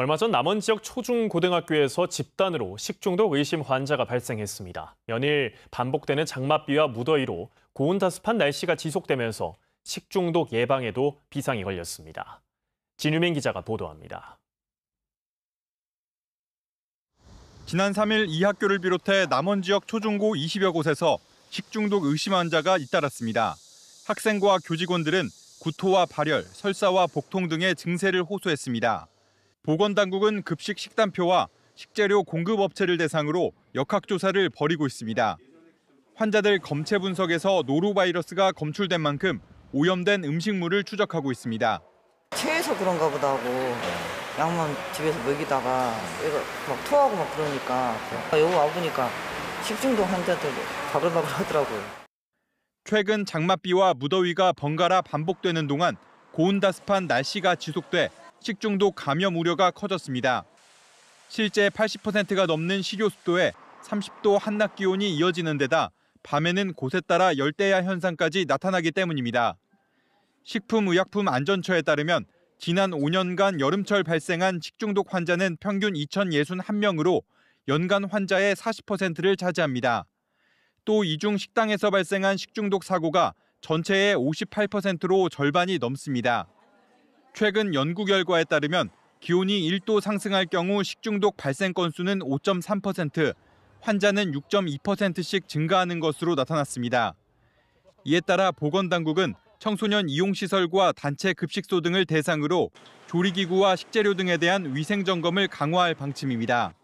얼마 전 남원 지역 초중고등학교에서 집단으로 식중독 의심 환자가 발생했습니다. 연일 반복되는 장맛비와 무더위로 고온다습한 날씨가 지속되면서 식중독 예방에도 비상이 걸렸습니다. 진유민 기자가 보도합니다. 지난 3일 이 학교를 비롯해 남원 지역 초중고 20여 곳에서 식중독 의심 환자가 잇따랐습니다. 학생과 교직원들은 구토와 발열, 설사와 복통 등의 증세를 호소했습니다. 보건당국은 급식 식단표와 식재료 공급업체를 대상으로 역학조사를 벌이고 있습니다. 환자들 검체 분석에서 노로바이러스가 검출된 만큼 오염된 음식물을 추적하고 있습니다. 체해서 그런가 보다 하고 약만 집에서 먹이다가 막 토하고 막 그러니까 여기 와보니까 식중독 환자들 바글바글 하더라고요. 최근 장맛비와 무더위가 번갈아 반복되는 동안 고온다습한 날씨가 지속돼 식중독 감염 우려가 커졌습니다. 실제 80%가 넘는 식요 습도에 30도 한낮 기온이 이어지는 데다 밤에는 곳에 따라 열대야 현상까지 나타나기 때문입니다. 식품의약품안전처에 따르면 지난 5년간 여름철 발생한 식중독 환자는 평균 2,061명으로 연간 환자의 40%를 차지합니다. 또 이중 식당에서 발생한 식중독 사고가 전체의 58%로 절반이 넘습니다. 최근 연구 결과에 따르면 기온이 1도 상승할 경우 식중독 발생 건수는 5.3%, 환자는 6.2%씩 증가하는 것으로 나타났습니다. 이에 따라 보건당국은 청소년 이용시설과 단체 급식소 등을 대상으로 조리기구와 식재료 등에 대한 위생점검을 강화할 방침입니다.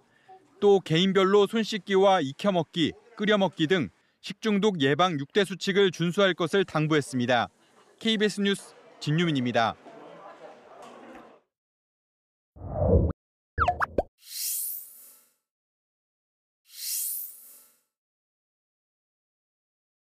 또 개인별로 손 씻기와 익혀먹기, 끓여먹기 등 식중독 예방 6대 수칙을 준수할 것을 당부했습니다. KBS 뉴스 진유민입니다.